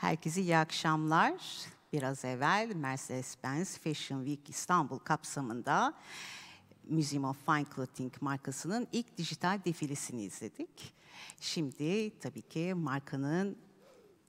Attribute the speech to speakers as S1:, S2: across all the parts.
S1: Herkese iyi akşamlar. Biraz evvel Mercedes-Benz Fashion Week İstanbul kapsamında Museum of Fine Clothing markasının ilk dijital defilesini izledik. Şimdi tabii ki markanın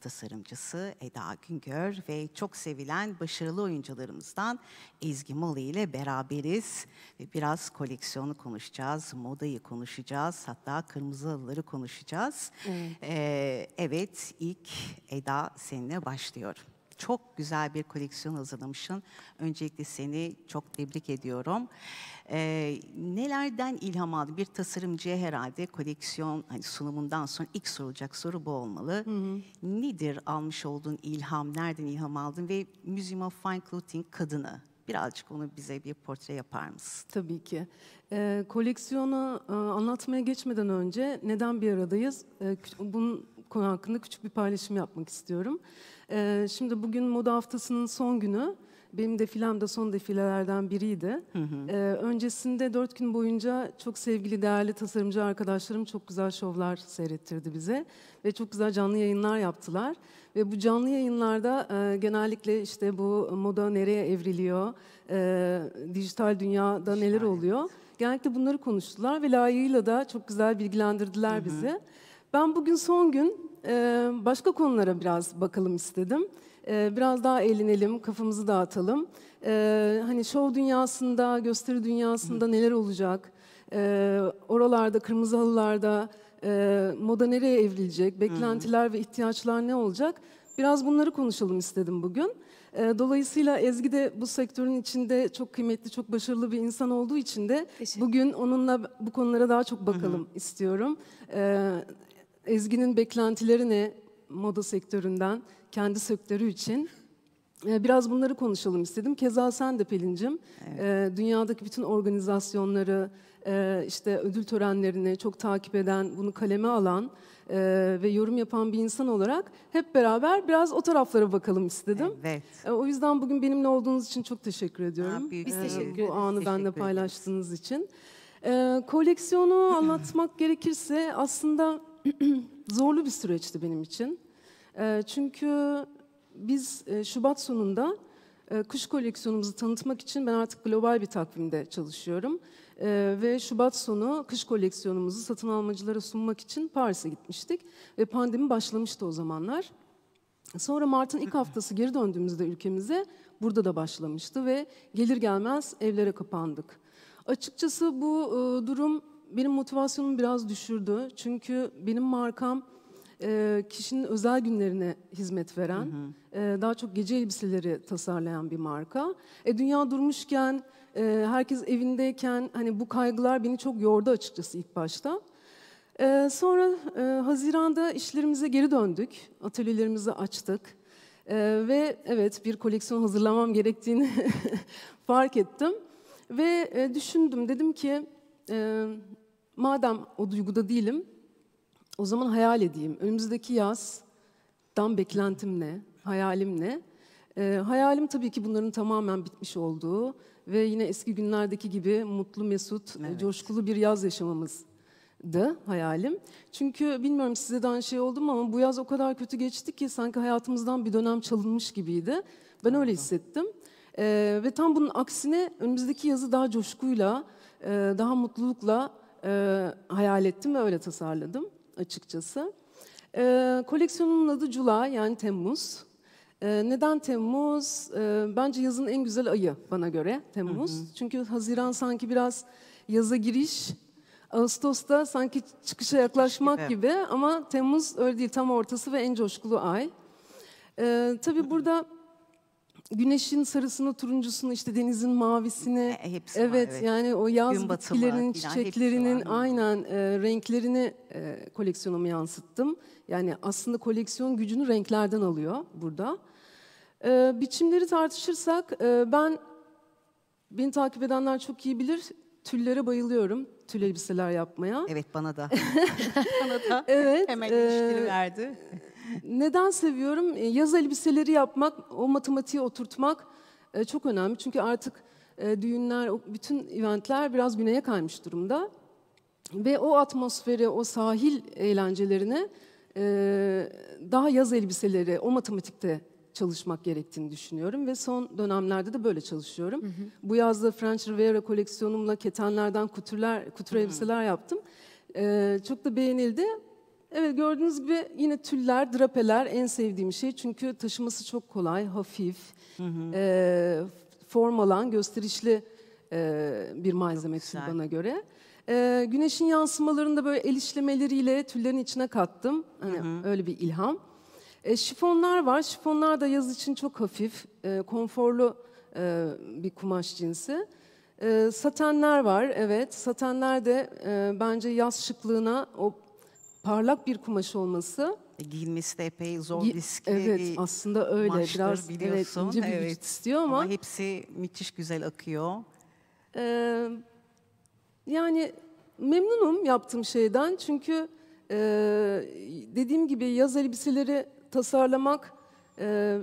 S1: tasarımcısı Eda Güngör ve çok sevilen başarılı oyuncularımızdan Ezgi Malı ile beraberiz. Ve biraz koleksiyonu konuşacağız, modayı konuşacağız, hatta kırmızı halıları konuşacağız. Evet, ee, evet ilk Eda seninle başlıyorum çok güzel bir koleksiyon hazırlamışsın. Öncelikle seni çok tebrik ediyorum. Ee, nelerden ilham aldın? Bir tasarımcıya herhalde koleksiyon hani sunumundan sonra ilk sorulacak soru bu olmalı. Hı hı. Nedir almış olduğun ilham? Nereden ilham aldın? Ve Museum of Fine Clothing kadını Birazcık onu bize bir portre yapar mısın? Tabii ki. E, koleksiyonu e, anlatmaya
S2: geçmeden önce neden bir aradayız? E, bunun konu hakkında küçük bir paylaşım yapmak istiyorum. Ee, şimdi bugün moda haftasının son günü. Benim defilem de son defilelerden biriydi. Hı hı. Ee, öncesinde dört gün boyunca çok sevgili, değerli tasarımcı arkadaşlarım çok güzel şovlar seyrettirdi bize. Ve çok güzel canlı yayınlar yaptılar. Ve bu canlı yayınlarda e, genellikle işte bu moda nereye evriliyor, e, dijital dünyada dijital, neler oluyor. Genellikle bunları konuştular ve layığıyla da çok güzel bilgilendirdiler hı hı. bizi. Ben bugün son gün ee, başka konulara biraz bakalım istedim. Ee, biraz daha eğlenelim, kafamızı dağıtalım. Ee, hani show dünyasında, gösteri dünyasında neler olacak? Oralarda, kırmızı halılarda e, moda nereye evrilecek? Beklentiler ve ihtiyaçlar ne olacak? Biraz bunları konuşalım istedim bugün. Dolayısıyla Ezgi de bu sektörün içinde çok kıymetli, çok başarılı bir insan olduğu için de bugün onunla bu konulara daha çok bakalım hı hı. istiyorum. Ezgi'nin beklentileri ne moda sektöründen, kendi sektörü için? Ee, biraz bunları konuşalım istedim. Keza sen de Pelin'cim, evet. E, dünyadaki bütün organizasyonları, e, işte ödül törenlerini çok takip eden, bunu kaleme alan e, ve yorum yapan bir insan olarak hep beraber biraz o taraflara bakalım istedim. Evet. O yüzden bugün benimle olduğunuz için çok teşekkür ediyorum. Aa, Biz teşekkür ederiz. Bu anı benimle paylaştığınız için. Koleksiyonu anlatmak gerekirse aslında zorlu bir süreçti benim için. Ee, çünkü biz e, Şubat sonunda e, kış koleksiyonumuzu tanıtmak için ben artık global bir takvimde çalışıyorum. Ee, ve Şubat sonu kış koleksiyonumuzu satın almacılara sunmak için Paris'e gitmiştik. Ve pandemi başlamıştı o zamanlar. Sonra Mart'ın ilk haftası geri döndüğümüzde ülkemize burada da başlamıştı ve gelir gelmez evlere kapandık. Açıkçası bu e, durum benim motivasyonumu biraz düşürdü. Çünkü benim markam e, kişinin özel günlerine hizmet veren, hı hı. E, daha çok gece elbiseleri tasarlayan bir marka. E, dünya durmuşken, e, herkes evindeyken hani bu kaygılar beni çok yordu açıkçası ilk başta. E, sonra e, Haziran'da işlerimize geri döndük, atölyelerimizi açtık. E, ve evet bir koleksiyon hazırlamam gerektiğini fark ettim. Ve e, düşündüm, dedim ki... E, Madem o duyguda değilim, o zaman hayal edeyim. Önümüzdeki yazdan beklentim ne, hayalim ne? E, hayalim tabii ki bunların tamamen bitmiş olduğu ve yine eski günlerdeki gibi mutlu, mesut, e, evet. coşkulu bir yaz yaşamamız da hayalim. Çünkü bilmiyorum size de aynı şey oldu mu ama bu yaz o kadar kötü geçti ki sanki hayatımızdan bir dönem çalınmış gibiydi. Ben Anladım. öyle hissettim. Ee, ve tam bunun aksine önümüzdeki yazı daha coşkuyla, e, daha mutlulukla e, hayal ettim ve öyle tasarladım açıkçası. E, koleksiyonumun adı Cula yani Temmuz. E, neden Temmuz? E, bence yazın en güzel ayı bana göre Temmuz. Hı hı. Çünkü Haziran sanki biraz yaza giriş, Ağustos'ta sanki çıkışa yaklaşmak gibi. gibi ama Temmuz öyle değil tam ortası ve en coşkulu ay. E, tabii burada güneşin sarısını, turuncusunu, işte denizin mavisini. E, e hepsi evet, var, evet yani o yaz bitkilerinin, batımı, çiçeklerinin aynen e, renklerini e, koleksiyonuma yansıttım. Yani aslında koleksiyon gücünü renklerden alıyor burada. E, biçimleri tartışırsak e, ben, beni takip edenler çok iyi bilir, tüllere bayılıyorum. Tül elbiseler yapmaya. Evet bana da. bana da. Evet. Hemen e, ilişkili verdi. Neden seviyorum? E, yaz elbiseleri yapmak, o matematiği oturtmak e, çok önemli. Çünkü artık e, düğünler, bütün eventler biraz güneye kaymış durumda. Ve o atmosferi, o sahil eğlencelerini daha yaz elbiseleri, o matematikte çalışmak gerektiğini düşünüyorum ve son dönemlerde de böyle çalışıyorum. Hı hı. Bu yazda French Riviera koleksiyonumla ketenlerden kutürler, kutur hı hı. yaptım. Ee, çok da beğenildi. Evet gördüğünüz gibi yine tüller, drapeler en sevdiğim şey. Çünkü taşıması çok kolay, hafif, hı hı. E, form alan, gösterişli e, bir malzeme tül bana göre. E, güneşin yansımalarını da böyle el işlemeleriyle tüllerin içine kattım. Hani hı hı. Öyle bir ilham. E, şifonlar var. Şifonlar da yaz için çok hafif, e, konforlu e, bir kumaş cinsi. E, satenler var, evet. Satenler de e, bence yaz şıklığına, o parlak bir kumaş olması e, Giyilmesi de epey zor Gi- riskli evet, aslında öyle maçtır, biraz biliyorsun. Evet, bir evet.
S1: istiyor ama, ama hepsi müthiş güzel akıyor.
S2: E, yani memnunum yaptığım şeyden çünkü e, dediğim gibi yaz elbiseleri tasarlamak e,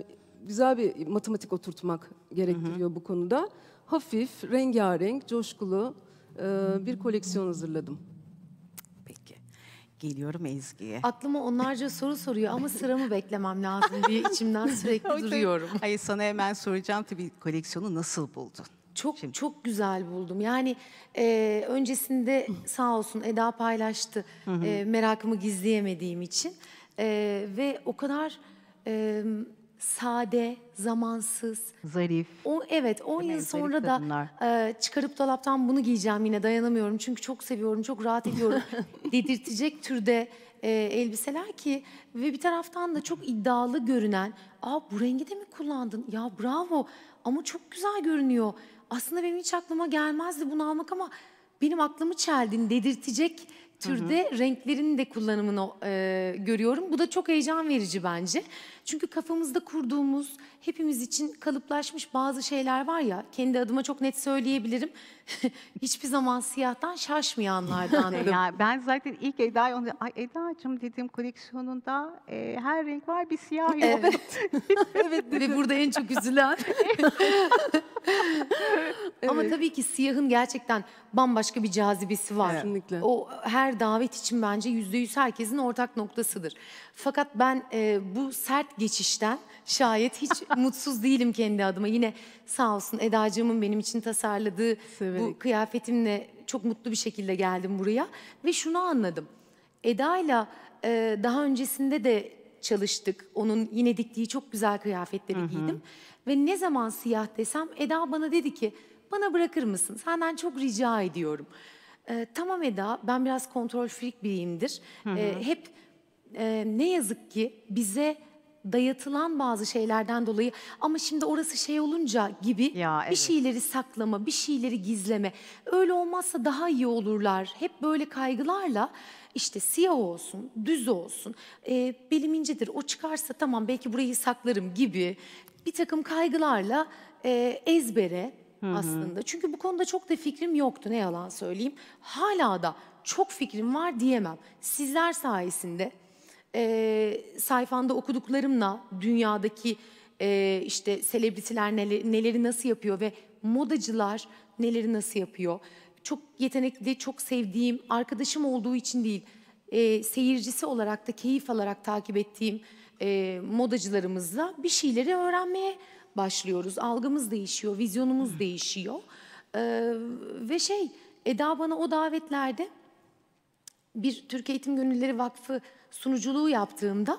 S2: güzel bir matematik oturtmak gerektiriyor hı hı. bu konuda. Hafif, rengarenk, coşkulu e, bir koleksiyon hazırladım
S1: geliyorum Ezgi'ye.
S2: Aklıma onlarca soru soruyor ama sıramı beklemem lazım
S3: diye içimden sürekli duruyorum.
S1: Hayır sana hemen soracağım tabii koleksiyonu nasıl buldun?
S3: Çok Şimdi. çok güzel buldum. Yani e, öncesinde sağ olsun Eda paylaştı E, merakımı gizleyemediğim için. E, ve o kadar e, sade, zamansız. Zarif. O evet 10 yıl sonra da e, çıkarıp dolaptan bunu giyeceğim yine dayanamıyorum. Çünkü çok seviyorum, çok rahat ediyorum. dedirtecek türde e, elbiseler ki ve bir taraftan da çok iddialı görünen. Aa bu rengi de mi kullandın? Ya bravo ama çok güzel görünüyor. Aslında benim hiç aklıma gelmezdi bunu almak ama benim aklımı çeldin dedirtecek türde hı renklerin de kullanımını e, görüyorum. Bu da çok heyecan verici bence. Çünkü kafamızda kurduğumuz hepimiz için kalıplaşmış bazı şeyler var ya kendi adıma çok net
S1: söyleyebilirim. Hiçbir zaman siyahtan şaşmayanlardanım. yani ben zaten ilk Eda'ya onu ay Eda'cığım dedim koleksiyonunda e, her renk var bir siyah yok. Evet. evet ve burada en çok üzülen. evet.
S3: Ama tabii ki siyahın gerçekten bambaşka bir cazibesi var. Kesinlikle. O her davet için bence yüzde yüz herkesin ortak noktasıdır. Fakat ben e, bu sert geçişten şayet hiç mutsuz değilim kendi adıma. Yine sağ olsun Edacığımın benim için tasarladığı Severek. bu kıyafetimle çok mutlu bir şekilde geldim buraya. Ve şunu anladım. Eda'yla e, daha öncesinde de çalıştık. Onun yine diktiği çok güzel kıyafetleri Hı-hı. giydim. Ve ne zaman siyah desem Eda bana dedi ki bana bırakır mısın? Senden çok rica ediyorum. E, tamam Eda ben biraz kontrol freak biriyimdir. Hı e, hı. E, hep e, ne yazık ki bize dayatılan bazı şeylerden dolayı ama şimdi orası şey olunca gibi ya, evet. bir şeyleri saklama, bir şeyleri gizleme. Öyle olmazsa daha iyi olurlar. Hep böyle kaygılarla işte siyah olsun, düz olsun, e, belim incedir o çıkarsa tamam belki burayı saklarım gibi bir takım kaygılarla e, ezbere Hı -hı. aslında. Çünkü bu konuda çok da fikrim yoktu ne yalan söyleyeyim. Hala da çok fikrim var diyemem. Sizler sayesinde e, sayfanda okuduklarımla dünyadaki e, işte selebritiler neleri, neleri nasıl yapıyor ve modacılar neleri nasıl yapıyor. Çok yetenekli, çok sevdiğim, arkadaşım olduğu için değil, e, seyircisi olarak da keyif alarak takip ettiğim e, modacılarımızla bir şeyleri öğrenmeye başlıyoruz. Algımız değişiyor, vizyonumuz değişiyor. E, ve şey, Eda bana o davetlerde bir Türk Eğitim Gönülleri Vakfı sunuculuğu yaptığımda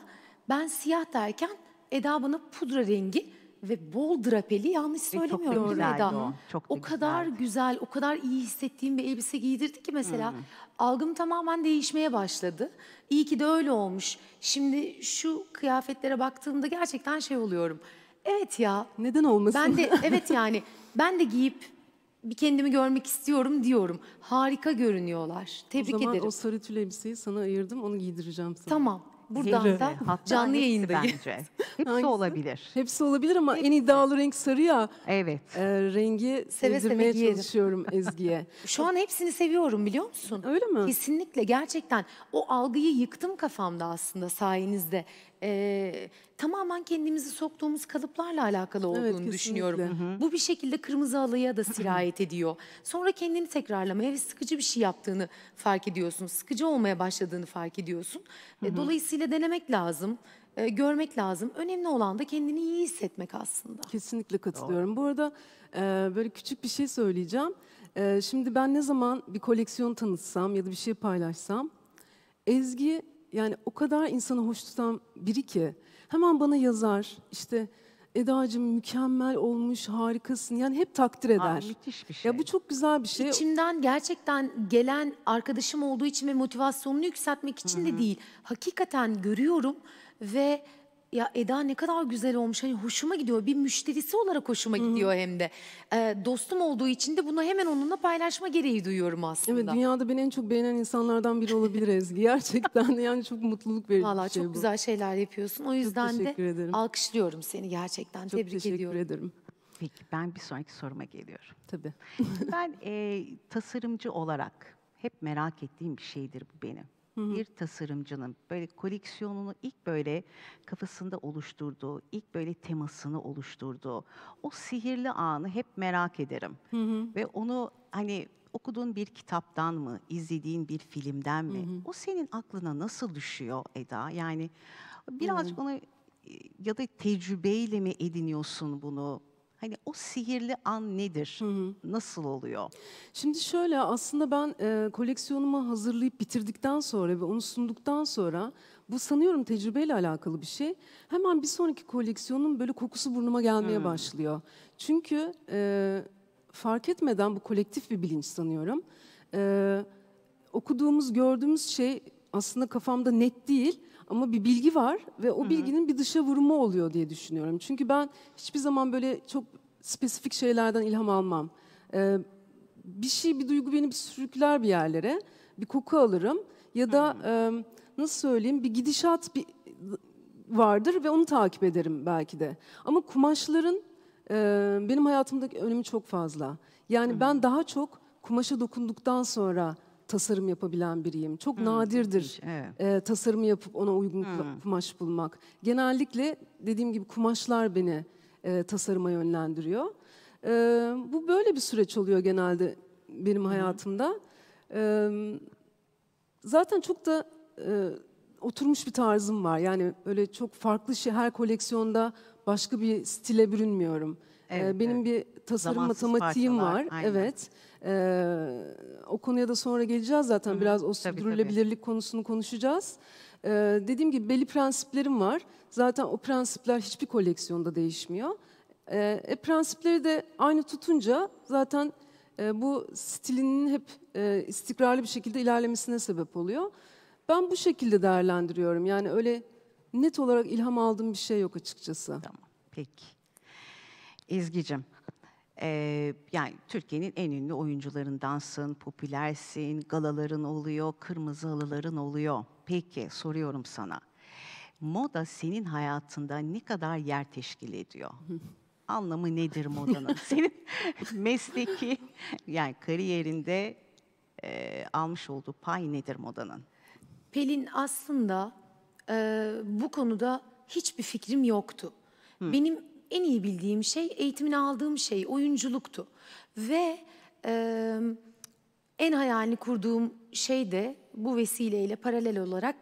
S3: ben siyah derken Eda bana pudra rengi ve bol drapeli yanlış e, söylemiyorum çok değil mi Eda? O, çok o kadar güzel, o kadar iyi hissettiğim bir elbise giydirdi ki mesela hmm. algım tamamen değişmeye başladı. İyi ki de öyle olmuş. Şimdi şu kıyafetlere baktığımda gerçekten şey oluyorum. Evet ya. Neden olmasın? Ben de evet yani ben de giyip bir kendimi görmek istiyorum diyorum. Harika görünüyorlar. Tebrik ederim. O zaman ederim. o
S2: sarı tül elbiseyi sana ayırdım onu giydireceğim sana. Tamam. Buradan Zerre. da Hatta canlı hepsi Bence. Hepsi olabilir. Hepsi olabilir ama Hepsi. en iddialı renk sarı ya. Evet. E, rengi seve sevdirmeye seve çalışıyorum Ezgi'ye. Şu an hepsini seviyorum biliyor musun? Öyle mi? Kesinlikle gerçekten.
S3: O algıyı yıktım kafamda aslında sayenizde e, tamamen kendimizi soktuğumuz kalıplarla alakalı olduğunu evet, düşünüyorum. Bu bir şekilde kırmızı alıya da sirayet ediyor. Sonra kendini tekrarlamaya ve sıkıcı bir şey yaptığını fark ediyorsun. Sıkıcı olmaya başladığını fark ediyorsun. E, hı Dolayısıyla denemek lazım e, görmek lazım. Önemli olan da kendini iyi hissetmek
S2: aslında. Kesinlikle katılıyorum. Doğru. Bu arada e, böyle küçük bir şey söyleyeceğim. E, şimdi ben ne zaman bir koleksiyon tanıtsam ya da bir şey paylaşsam Ezgi yani o kadar insanı hoş tutan biri ki hemen bana yazar işte Eda'cığım mükemmel olmuş, harikasın. Yani hep takdir eder. Aa, müthiş
S3: bir şey. Ya bu çok güzel bir şey. İçimden gerçekten gelen arkadaşım olduğu için ve motivasyonunu yükseltmek için Hı-hı. de değil. Hakikaten görüyorum ve ya Eda ne kadar güzel olmuş hani hoşuma gidiyor bir müşterisi olarak hoşuma gidiyor hem de. Ee, dostum olduğu
S2: için de bunu hemen onunla paylaşma gereği duyuyorum aslında. Evet dünyada beni en çok beğenen insanlardan biri olabilir Ezgi. Gerçekten yani çok mutluluk verici Valla bir şey çok bu. güzel şeyler yapıyorsun o yüzden de teşekkür ederim.
S1: alkışlıyorum seni gerçekten Çok tebrik teşekkür ediyorum. ederim. Peki ben bir sonraki soruma geliyorum. Tabii. Ben e, tasarımcı olarak hep merak ettiğim bir şeydir bu benim hı bir tasarımcının böyle koleksiyonunu ilk böyle kafasında oluşturduğu, ilk böyle temasını oluşturduğu o sihirli anı hep merak ederim. Hı-hı. Ve onu hani okuduğun bir kitaptan mı, izlediğin bir filmden mi? Hı-hı. O senin aklına nasıl düşüyor Eda? Yani birazcık hmm. onu ya da tecrübeyle mi ediniyorsun bunu? Hani o sihirli an nedir? Hı hı. Nasıl oluyor? Şimdi şöyle aslında ben e, koleksiyonumu hazırlayıp bitirdikten
S2: sonra ve onu sunduktan sonra bu sanıyorum tecrübeyle alakalı bir şey. Hemen bir sonraki koleksiyonun böyle kokusu burnuma gelmeye hı. başlıyor. Çünkü e, fark etmeden bu kolektif bir bilinç sanıyorum. E, okuduğumuz, gördüğümüz şey aslında kafamda net değil ama bir bilgi var ve o bilginin bir dışa vurumu oluyor diye düşünüyorum. Çünkü ben hiçbir zaman böyle çok spesifik şeylerden ilham almam. Ee, bir şey, bir duygu beni bir sürükler bir yerlere. Bir koku alırım ya da e, nasıl söyleyeyim bir gidişat bir vardır ve onu takip ederim belki de. Ama kumaşların e, benim hayatımdaki önemi çok fazla. Yani ben daha çok kumaşa dokunduktan sonra tasarım yapabilen biriyim. Çok hmm. nadirdir evet. e, tasarımı yapıp ona uygun hmm. kumaş bulmak. Genellikle dediğim gibi kumaşlar beni e, tasarıma yönlendiriyor. E, bu böyle bir süreç oluyor genelde benim hmm. hayatımda. E, zaten çok da e, oturmuş bir tarzım var. Yani öyle çok farklı şey her koleksiyonda başka bir stile bürünmüyorum. E, evet, benim evet. bir tasarım Zamansız matematiğim parçalar, var. Aynen. Evet. Ee, o konuya da sonra geleceğiz zaten. Hı-hı. Biraz o sürdürülebilirlik konusunu konuşacağız. Ee, dediğim gibi belli prensiplerim var. Zaten o prensipler hiçbir koleksiyonda değişmiyor. Ee, e, prensipleri de aynı tutunca zaten e, bu stilinin hep e, istikrarlı bir şekilde ilerlemesine sebep oluyor. Ben bu şekilde değerlendiriyorum. Yani öyle net olarak ilham aldığım bir şey yok açıkçası.
S1: Tamam, peki. İzgicim. Ee, yani Türkiye'nin en ünlü oyuncularındansın, popülersin, galaların oluyor, kırmızı halıların oluyor. Peki soruyorum sana. Moda senin hayatında ne kadar yer teşkil ediyor? Anlamı nedir modanın? Senin mesleki yani kariyerinde e, almış olduğu pay nedir modanın? Pelin aslında e, bu konuda hiçbir fikrim yoktu.
S3: Hı. Benim en iyi bildiğim şey, eğitimini aldığım şey oyunculuktu. Ve e, en hayalini kurduğum şey de bu vesileyle paralel olarak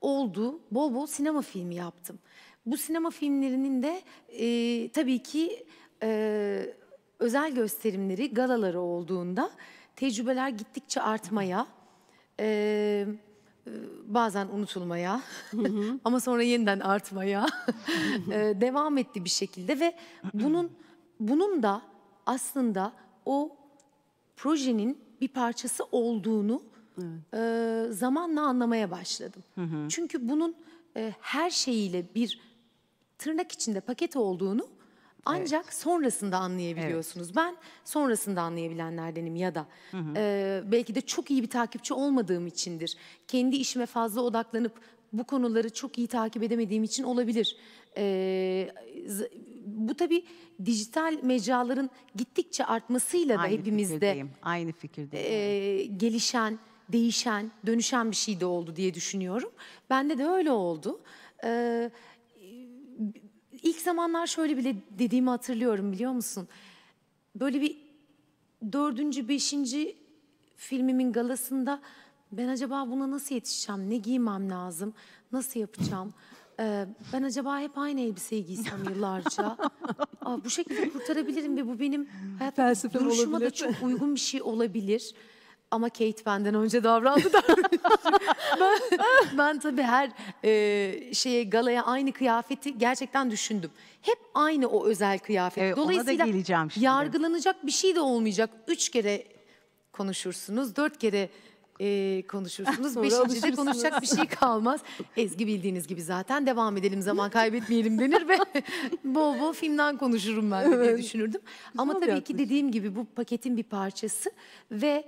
S3: oldu. Bol bol sinema filmi yaptım. Bu sinema filmlerinin de e, tabii ki e, özel gösterimleri, galaları olduğunda tecrübeler gittikçe artmaya... E, e, bazen unutulmaya ama sonra yeniden artmaya e, devam etti bir şekilde ve bunun bunun da aslında o projenin bir parçası olduğunu evet. E, zamanla anlamaya başladım. Çünkü bunun her şeyiyle bir tırnak içinde paket olduğunu ancak evet. sonrasında anlayabiliyorsunuz. Evet. Ben sonrasında anlayabilenlerdenim ya da hı hı. E, belki de çok iyi bir takipçi olmadığım içindir. Kendi işime fazla odaklanıp bu konuları çok iyi takip edemediğim için olabilir. E, bu tabii dijital mecraların gittikçe artmasıyla da hepimizde Aynı E, gelişen, değişen, dönüşen bir şey de oldu diye düşünüyorum. Bende de öyle oldu. Evet İlk zamanlar şöyle bile dediğimi hatırlıyorum biliyor musun? Böyle bir dördüncü, beşinci filmimin galasında ben acaba buna nasıl yetişeceğim, ne giymem lazım, nasıl yapacağım? Ee, ben acaba hep aynı elbiseyi giysem yıllarca. Aa, bu şekilde kurtarabilirim ve bu benim hayat
S2: duruşuma da çok
S3: uygun bir şey olabilir ama Kate benden önce davrandı da. ben, ben tabii her e, şeye galaya aynı kıyafeti gerçekten düşündüm. Hep aynı o özel kıyafet. Evet, Dolayısıyla geleceğim şimdi. yargılanacak bir şey de olmayacak. Üç kere konuşursunuz, dört kere e, konuşursunuz. Sonra Beşincide konuşacak bir şey kalmaz. Ezgi bildiğiniz gibi zaten devam edelim zaman kaybetmeyelim denir ve bol bol filmden konuşurum ben de diye düşünürdüm. Ama tabii ki dediğim gibi bu paketin bir parçası ve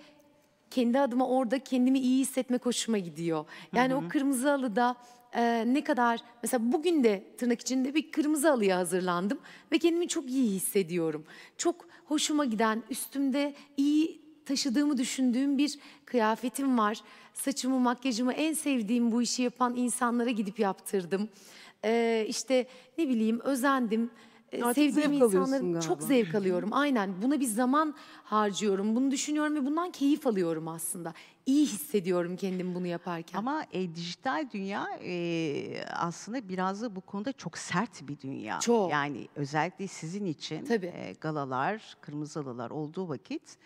S3: kendi adıma orada kendimi iyi hissetmek hoşuma gidiyor. Yani hı hı. o kırmızı halıda e, ne kadar mesela bugün de tırnak içinde bir kırmızı alıya hazırlandım ve kendimi çok iyi hissediyorum. Çok hoşuma giden üstümde iyi taşıdığımı düşündüğüm bir kıyafetim var. Saçımı, makyajımı en sevdiğim bu işi yapan insanlara gidip yaptırdım. Ee, işte ne bileyim özendim. E, Artık sevdiğim zevk insanların çok galiba. zevk alıyorum. Aynen buna bir zaman
S1: harcıyorum. Bunu düşünüyorum ve bundan keyif alıyorum aslında. İyi hissediyorum kendim bunu yaparken. Ama e, dijital dünya e, aslında biraz da bu konuda çok sert bir dünya. Çok. Yani özellikle sizin için Tabii. e, galalar, kırmızı halılar olduğu vakit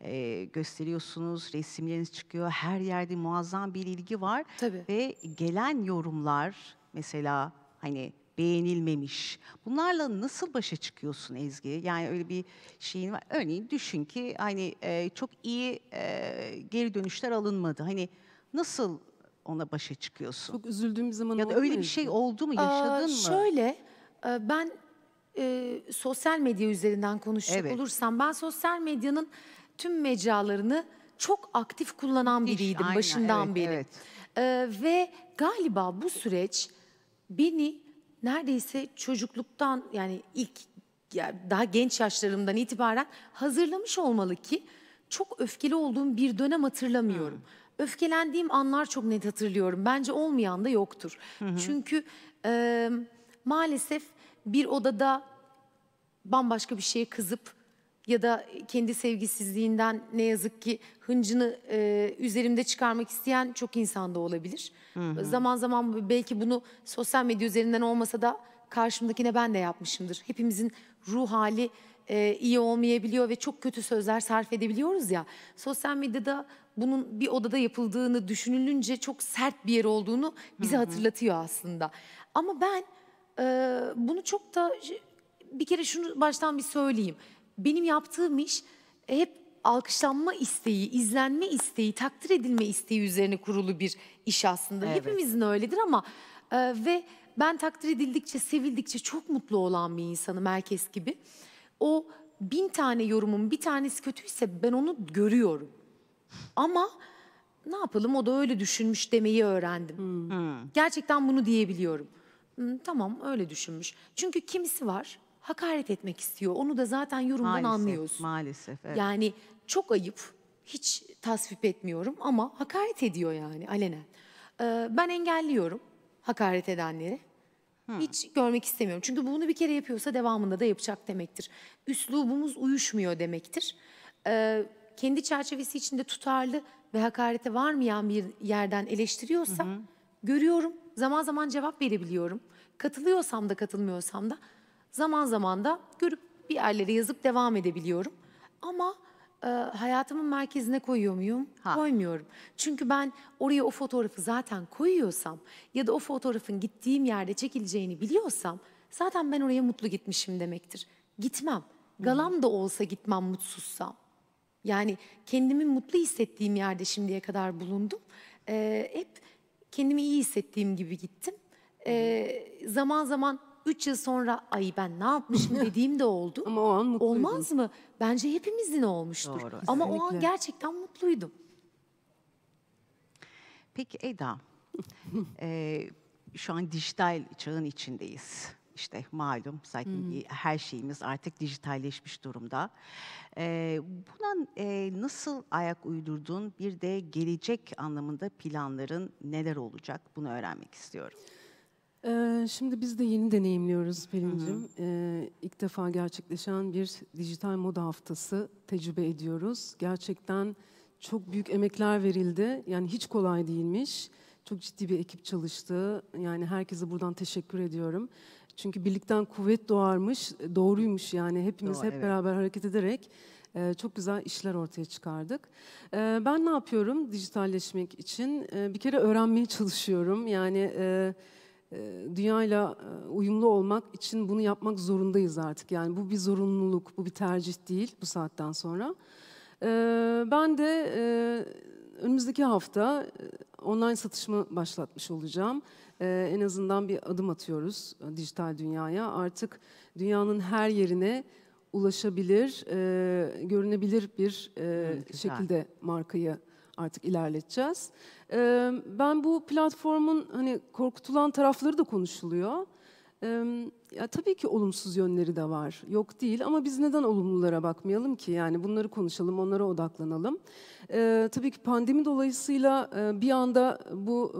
S1: e, gösteriyorsunuz, resimleriniz çıkıyor. Her yerde muazzam bir ilgi var. Tabii. Ve gelen yorumlar mesela hani beğenilmemiş. Bunlarla nasıl başa çıkıyorsun Ezgi? Yani öyle bir şeyin var. Örneğin düşün ki hani e, çok iyi e, geri dönüşler alınmadı. Hani nasıl ona başa çıkıyorsun? Çok
S2: üzüldüğüm zaman Ya da öyle bir şey oldu mu? Yaşadın Aa, mı? Şöyle e,
S3: ben e, sosyal medya üzerinden konuşacak Evet. olursam ben sosyal medyanın tüm mecralarını çok aktif kullanan İş, biriydim aynen, başından evet, beri. Evet. Ee, ve galiba bu süreç beni neredeyse çocukluktan yani ilk daha genç yaşlarımdan itibaren hazırlamış olmalı ki çok öfkeli olduğum bir dönem hatırlamıyorum. Hı. Hmm. Öfkelendiğim anlar çok net hatırlıyorum. Bence olmayan da yoktur. Hı hı. Çünkü e, maalesef bir odada bambaşka bir şeye kızıp ya da e, kendi sevgisizliğinden ne yazık ki hıncını e, üzerimde çıkarmak isteyen çok insanda olabilir. Hı hı. Zaman zaman belki bunu sosyal medya üzerinden olmasa da karşımdakine ben de yapmışımdır. Hepimizin ruh hali e, iyi olmayabiliyor ve çok kötü sözler sarf edebiliyoruz ya. Sosyal medyada bunun bir odada yapıldığını düşünülünce çok sert bir yer olduğunu bize hı hı. hatırlatıyor aslında. Ama ben e, bunu çok da bir kere şunu baştan bir söyleyeyim benim yaptığım iş e, hep alkışlanma isteği, izlenme isteği, takdir edilme isteği üzerine kurulu bir iş aslında. Evet. Hepimizin öyledir ama e, ve ben takdir edildikçe, sevildikçe çok mutlu olan bir insanım herkes gibi. O bin tane yorumun bir tanesi kötüyse ben onu görüyorum. Ama ne yapalım o da öyle düşünmüş demeyi öğrendim. Hmm. hmm. Gerçekten bunu diyebiliyorum. Hmm, tamam öyle düşünmüş. Çünkü kimisi var hakaret etmek istiyor. Onu da zaten yorumdan maalesef, anlıyoruz.
S1: Maalesef. Evet. Yani
S3: çok ayıp. Hiç tasvip etmiyorum ama hakaret ediyor yani alenen. Ee, ben engelliyorum hakaret edenleri. Hı. Hmm. Hiç görmek istemiyorum. Çünkü bunu bir kere yapıyorsa devamında da yapacak demektir. Üslubumuz uyuşmuyor demektir. Ee, kendi çerçevesi içinde tutarlı ve hakarete varmayan bir yerden eleştiriyorsa hı görüyorum. Zaman zaman cevap verebiliyorum. Katılıyorsam da katılmıyorsam da Zaman zaman da görüp bir yerlere yazıp devam edebiliyorum. Ama e, hayatımın merkezine koyuyor muyum? Ha. Koymuyorum. Çünkü ben oraya o fotoğrafı zaten koyuyorsam ya da o fotoğrafın gittiğim yerde çekileceğini biliyorsam zaten ben oraya mutlu gitmişim demektir. Gitmem. Galam da olsa gitmem mutsuzsam. Yani kendimi mutlu hissettiğim yerde şimdiye kadar bulundum. Ee, hep kendimi iyi hissettiğim gibi gittim. Ee, zaman zaman 3 yıl sonra ay ben ne yapmışım dediğim de oldu. Ama o an mutluydum. Olmaz mı? Bence hepimizin olmuştur. Doğru, Ama o an gerçekten mutluydum.
S1: Peki Eda, eee, şu an dijital çağın içindeyiz. İşte malum zaten hmm. her şeyimiz artık dijitalleşmiş durumda. Eee, buna eee, nasıl ayak uydurdun? Bir de gelecek anlamında planların neler olacak? Bunu öğrenmek istiyorum şimdi biz de yeni deneyimliyoruz Pelin'cim.
S2: İlk defa gerçekleşen bir dijital moda haftası tecrübe ediyoruz. Gerçekten çok büyük emekler verildi. Yani hiç kolay değilmiş. Çok ciddi bir ekip çalıştı. Yani herkese buradan teşekkür ediyorum. Çünkü birlikten kuvvet doğarmış, doğruymuş yani. Hepimiz Doğru, hep evet. beraber hareket ederek çok güzel işler ortaya çıkardık. ben ne yapıyorum dijitalleşmek için? bir kere öğrenmeye çalışıyorum. Yani... Ee, dünyayla e, uyumlu olmak için bunu yapmak zorundayız artık. Yani bu bir zorunluluk, bu bir tercih değil bu saatten sonra. Ee, ben de e, önümüzdeki hafta e, online satışımı başlatmış olacağım. Ee, en azından bir adım atıyoruz dijital dünyaya. Artık dünyanın her yerine ulaşabilir, görünebilir bir evet, hmm, şekilde markayı artık ilerleteceğiz. ben bu platformun hani korkutulan tarafları da konuşuluyor. ya tabii ki olumsuz yönleri de var, yok değil ama biz neden olumlulara bakmayalım ki? Yani bunları konuşalım, onlara odaklanalım. tabii ki pandemi dolayısıyla bir anda bu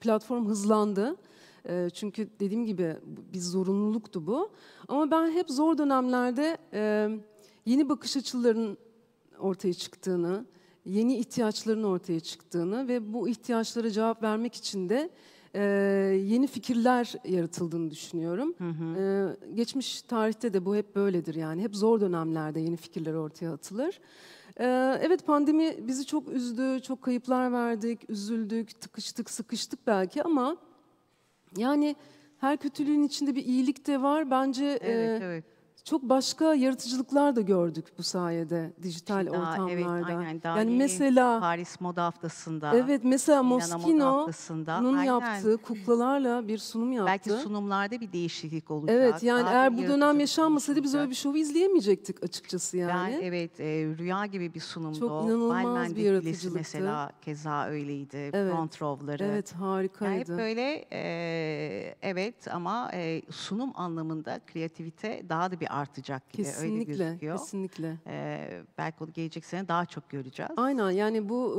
S2: platform hızlandı. Çünkü dediğim gibi bir zorunluluktu bu. Ama ben hep zor dönemlerde yeni bakış açılarının ortaya çıktığını, yeni ihtiyaçların ortaya çıktığını ve bu ihtiyaçlara cevap vermek için de e, yeni fikirler yaratıldığını düşünüyorum. Hı hı. E, geçmiş tarihte de bu hep böyledir yani. Hep zor dönemlerde yeni fikirler ortaya atılır. E, evet pandemi bizi çok üzdü, çok kayıplar verdik, üzüldük, tıkıştık, sıkıştık belki ama yani her kötülüğün içinde bir iyilik de var. Bence evet, e, evet çok başka yaratıcılıklar da gördük bu sayede dijital daha, ortamlarda. Evet, aynen, daha yani yeni, mesela
S1: Paris Moda Haftası'nda. Evet mesela Moschino'nun yaptığı kuklalarla bir sunum yaptı. Belki sunumlarda bir değişiklik olacak. Evet yani daha eğer bu dönem yaşanmasaydı biz öyle bir şovu izleyemeyecektik açıkçası yani. Ben, evet e, rüya gibi bir sunumdu. Çok inanılmaz bir yaratıcılıktı. mesela keza öyleydi. Evet. Evet harikaydı. Yani hep böyle e, evet ama e, sunum anlamında kreativite daha da bir artacak gibi kesinlikle, öyle gözüküyor. Kesinlikle. Ee, belki onu gelecek sene daha çok göreceğiz.
S2: Aynen yani bu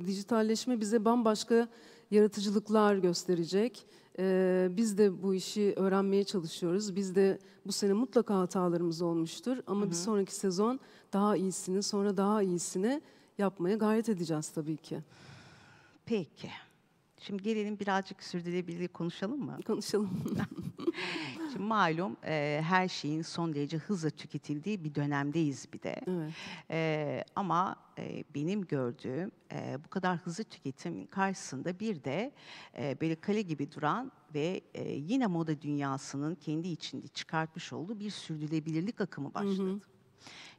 S2: e, dijitalleşme bize bambaşka yaratıcılıklar gösterecek. E, biz de bu işi öğrenmeye çalışıyoruz. Biz de bu sene mutlaka hatalarımız olmuştur ama Hı-hı. bir sonraki sezon daha iyisini sonra daha iyisini yapmaya gayret edeceğiz tabii ki. Peki.
S1: Şimdi gelelim birazcık sürdürülebilirliği konuşalım mı? Konuşalım. malum e, her şeyin son derece hızla tüketildiği bir dönemdeyiz bir de. Evet. E, ama e, benim gördüğüm e, bu kadar hızlı tüketimin karşısında bir de e, böyle kale gibi duran ve e, yine moda dünyasının kendi içinde çıkartmış olduğu bir sürdürülebilirlik akımı başladı. Hı hı.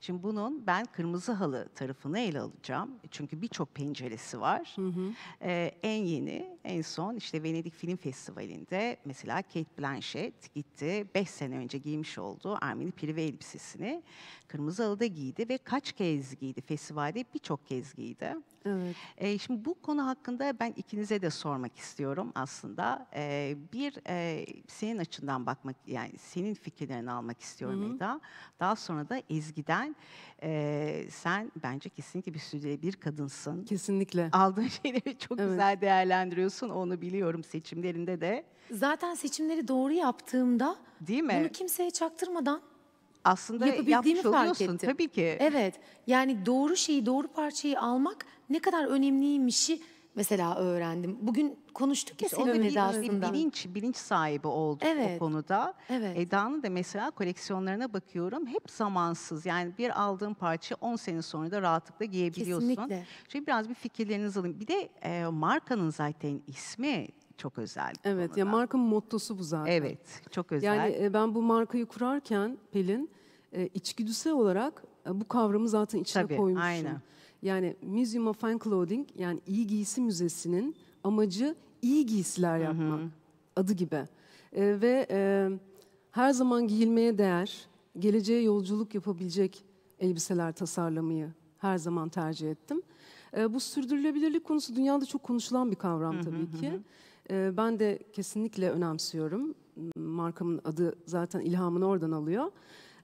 S1: Şimdi bunun ben kırmızı halı tarafını ele alacağım. Çünkü birçok penceresi var. Hı hı. Ee, en yeni, en son işte Venedik Film Festivali'nde mesela Kate Blanchett gitti. Beş sene önce giymiş olduğu Ermeni Prive elbisesini kırmızı halıda giydi ve kaç kez giydi? Festivalde birçok kez giydi. Evet. Ee, şimdi bu konu hakkında ben ikinize de sormak istiyorum aslında. Ee, bir e, senin açından bakmak yani senin fikirlerini almak istiyorum Hı hı. Eda. Daha sonra da Ezgi'den rağmen e, sen bence kesinlikle bir bir kadınsın. Kesinlikle. Aldığın şeyleri çok evet. güzel değerlendiriyorsun. Onu biliyorum seçimlerinde de. Zaten seçimleri doğru yaptığımda Değil mi?
S3: bunu kimseye çaktırmadan
S1: aslında yapabildiğimi yapmış fark ettim. Tabii ki.
S3: Evet. Yani doğru şeyi, doğru parçayı almak ne kadar önemliymişi mesela öğrendim.
S1: Bugün konuştuk ya Senin de aslında. Bilinç, bilinç sahibi olduk Evet. o konuda. Evet. Eda'nın da mesela koleksiyonlarına bakıyorum hep zamansız. Yani bir aldığım parça 10 sene sonra da rahatlıkla giyebiliyorsun. Kesinlikle. Şimdi biraz bir fikirlerinizi alayım. Bir de e, markanın zaten ismi çok özel. bu Evet ya konuda. markanın mottosu bu zaten. Evet, çok özel. Yani e, ben
S2: bu markayı kurarken Pelin e, içgüdüsel olarak e, bu kavramı zaten içine Tabii, koymuşum. aynen. Yani Museum of Fine Clothing yani iyi giysi müzesinin amacı iyi giysiler yapmak. Hı hı. Adı gibi. E, ve e, her zaman giyilmeye değer, geleceğe yolculuk yapabilecek elbiseler tasarlamayı her zaman tercih ettim. E, bu sürdürülebilirlik konusu dünyada çok konuşulan bir kavram tabii ki. E, ben de kesinlikle önemsiyorum. Markamın adı zaten ilhamını oradan alıyor.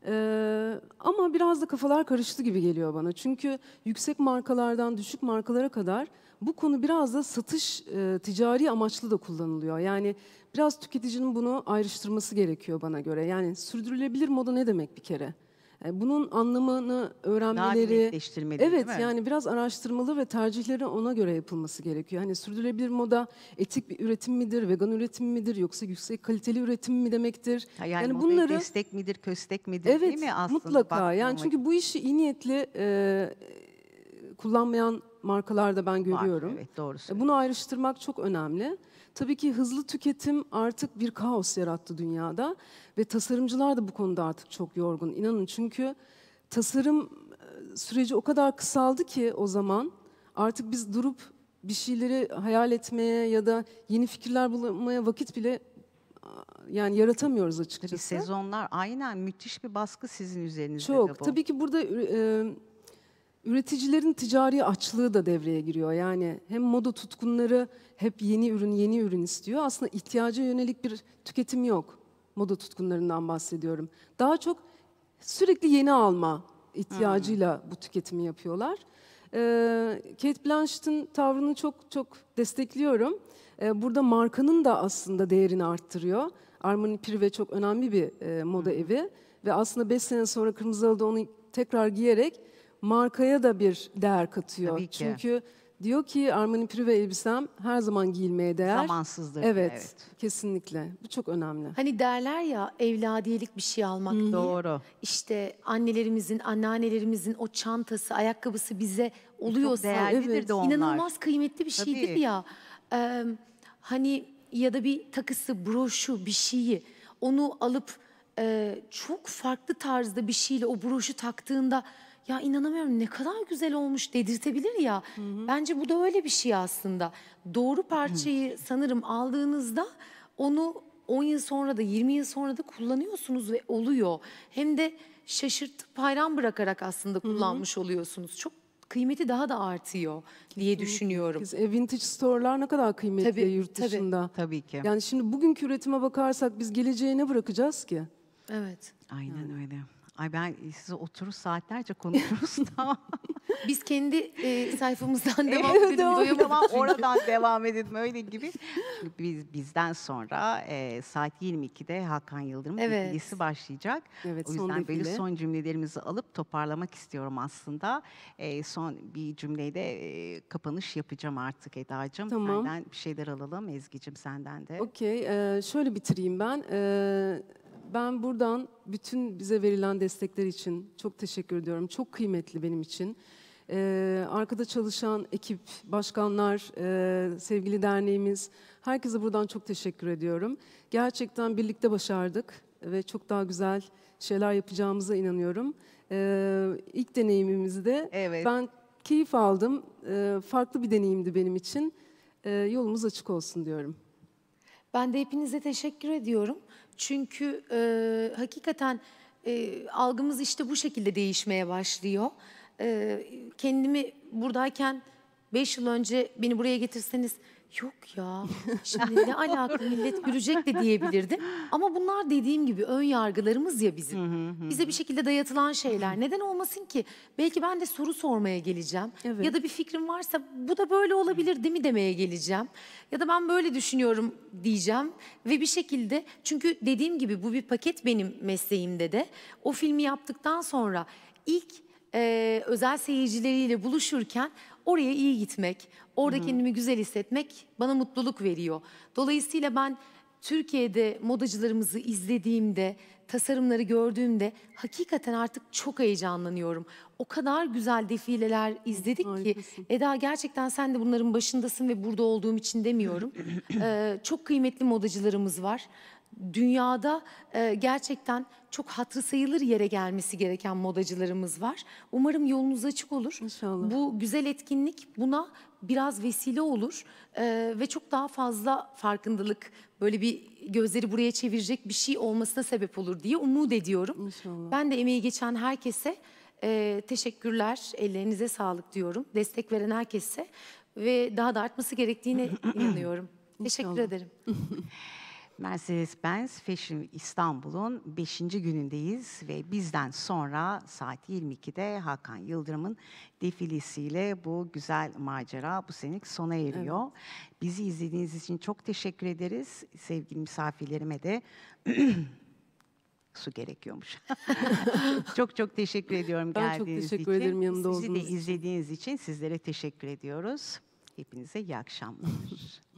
S2: Ee, ama biraz da kafalar karıştı gibi geliyor bana. Çünkü yüksek markalardan düşük markalara kadar bu konu biraz da satış e, ticari amaçlı da kullanılıyor. Yani biraz tüketicinin bunu ayrıştırması gerekiyor bana göre. Yani sürdürülebilir moda ne demek bir kere? Yani e, bunun anlamını öğrenmeleri, evet yani biraz araştırmalı ve tercihleri ona göre yapılması gerekiyor. Hani sürdürülebilir moda etik bir üretim midir, vegan üretim midir yoksa yüksek kaliteli üretim mi demektir? Ha yani, yani bunları destek
S1: midir, köstek midir evet, değil mi aslında? Mutlaka. Bakmamak. Yani çünkü
S2: bu işi iyi niyetli e, kullanmayan markalarda ben görüyorum. Var, evet, doğru e, Bunu ayrıştırmak çok önemli. Tabii ki hızlı tüketim artık bir kaos yarattı dünyada ve tasarımcılar da bu konuda artık çok yorgun. İnanın çünkü tasarım e, süreci o kadar kısaldı ki o zaman artık biz durup bir şeyleri hayal etmeye ya da yeni fikirler bulmaya vakit bile yani yaratamıyoruz açıkçası. Tabii
S1: sezonlar aynen müthiş bir baskı sizin üzerinizde Çok. de bu. Tabii
S2: ki burada e, Üreticilerin ticari açlığı da devreye giriyor. Yani hem moda tutkunları hep yeni ürün, yeni ürün istiyor. Aslında ihtiyaca yönelik bir tüketim yok. Moda tutkunlarından bahsediyorum. Daha çok sürekli yeni alma ihtiyacıyla hmm. bu tüketimi yapıyorlar. Ee, Kate Blanchett'in tavrını çok çok destekliyorum. Ee, burada markanın da aslında değerini arttırıyor. Armani Privé çok önemli bir e, moda hmm. evi ve aslında 5 sene sonra Kırmızı Halı'da onu tekrar giyerek markaya da bir değer katıyor. Tabii ki. Çünkü diyor ki Armani Prive elbisem her zaman giyilmeye değer. Zamansızdır. Evet, evet. kesinlikle. Bu çok önemli. Hani derler ya evladiyelik
S3: bir şey almak. Hı -hı. Doğru. İşte annelerimizin, anneannelerimizin o çantası, ayakkabısı bize oluyorsa. Çok değerlidir evet. de onlar. İnanılmaz kıymetli bir Tabii. şeydir ya. Ee, hani ya da bir takısı, broşu, bir şeyi. Onu alıp e, çok farklı tarzda bir şeyle o broşu taktığında ya inanamıyorum ne kadar güzel olmuş dedirtebilir ya. Hı hı. Bence bu da öyle bir şey aslında. Doğru parçayı hı. sanırım aldığınızda onu 10 yıl sonra da 20 yıl sonra da kullanıyorsunuz ve oluyor. Hem de şaşırtıp hayran bırakarak aslında kullanmış Hı-hı. oluyorsunuz.
S2: Çok kıymeti daha da artıyor diye düşünüyorum. E, vintage store'lar ne kadar kıymetli tabii, yurt dışında. Tabii,
S1: tabii ki. Yani
S2: şimdi bugünkü üretime bakarsak biz geleceğe ne bırakacağız ki?
S1: Evet. Aynen yani. öyle. Ay ben e, size oturur saatlerce konuşuruz tamam.
S3: Biz kendi e, sayfamızdan devam evet, edelim. tamam, oradan devam
S1: edelim öyle gibi. Çünkü biz bizden sonra e, saat 22'de Hakan Yıldırım evet. ikilisi başlayacak. Evet, o yüzden son böyle son cümlelerimizi alıp toparlamak istiyorum aslında. E, son bir cümleyle e, kapanış yapacağım artık Eda'cığım. Tamam. Senden bir şeyler alalım Ezgi'cim senden de.
S2: Okey. E, şöyle bitireyim ben. E, ben buradan bütün bize verilen destekler için çok teşekkür ediyorum. Çok kıymetli benim için. Ee, arkada çalışan ekip, başkanlar, e, sevgili derneğimiz, herkese buradan çok teşekkür ediyorum. Gerçekten birlikte başardık ve çok daha güzel şeyler yapacağımıza inanıyorum. Ee, ilk deneyimimizde evet. ben keyif aldım. Ee, farklı bir deneyimdi benim için. Ee, yolumuz açık olsun diyorum. Ben de hepinize teşekkür ediyorum. Çünkü e,
S3: hakikaten e, algımız işte bu şekilde değişmeye başlıyor. E, kendimi buradayken 5 yıl önce beni buraya getirseniz Yok ya. Şimdi ne alaka millet gülecek de diyebilirdi. Ama bunlar dediğim gibi ön yargılarımız ya bizim. Bize bir şekilde dayatılan şeyler. Neden olmasın ki? Belki ben de soru sormaya geleceğim. Evet. Ya da bir fikrim varsa bu da böyle olabilir değil mi demeye geleceğim. Ya da ben böyle düşünüyorum diyeceğim. Ve bir şekilde çünkü dediğim gibi bu bir paket benim mesleğimde de. O filmi yaptıktan sonra ilk e, özel seyircileriyle buluşurken oraya iyi gitmek, orada Hı -hı. kendimi güzel hissetmek bana mutluluk veriyor. Dolayısıyla ben Türkiye'de modacılarımızı izlediğimde, tasarımları gördüğümde hakikaten artık çok heyecanlanıyorum. O kadar güzel defileler izledik Harikasın. ki Eda gerçekten sen de bunların başındasın ve burada olduğum için demiyorum. ee, çok kıymetli modacılarımız var dünyada e, gerçekten çok hatırı sayılır yere gelmesi gereken modacılarımız var. Umarım yolunuz açık olur. İnşallah. Bu güzel etkinlik buna biraz vesile olur e, ve çok daha fazla farkındalık böyle bir gözleri buraya çevirecek bir şey olmasına sebep olur diye umut ediyorum. İnşallah. Ben de emeği geçen herkese e, teşekkürler, ellerinize sağlık diyorum. Destek veren herkese ve daha da artması gerektiğine inanıyorum. Teşekkür ederim.
S1: Mercedes-Benz Fashion İstanbul'un 5. günündeyiz ve bizden sonra saat 22'de Hakan Yıldırım'ın defilesiyle bu güzel macera bu senelik sona eriyor. Evet. Bizi izlediğiniz için çok teşekkür ederiz. Sevgili misafirlerime de su gerekiyormuş. çok çok teşekkür ediyorum ben geldiğiniz için. Ben çok teşekkür ederim yanında olduğunuz için. Sizi de izlediğiniz için sizlere teşekkür ediyoruz. Hepinize iyi akşamlar.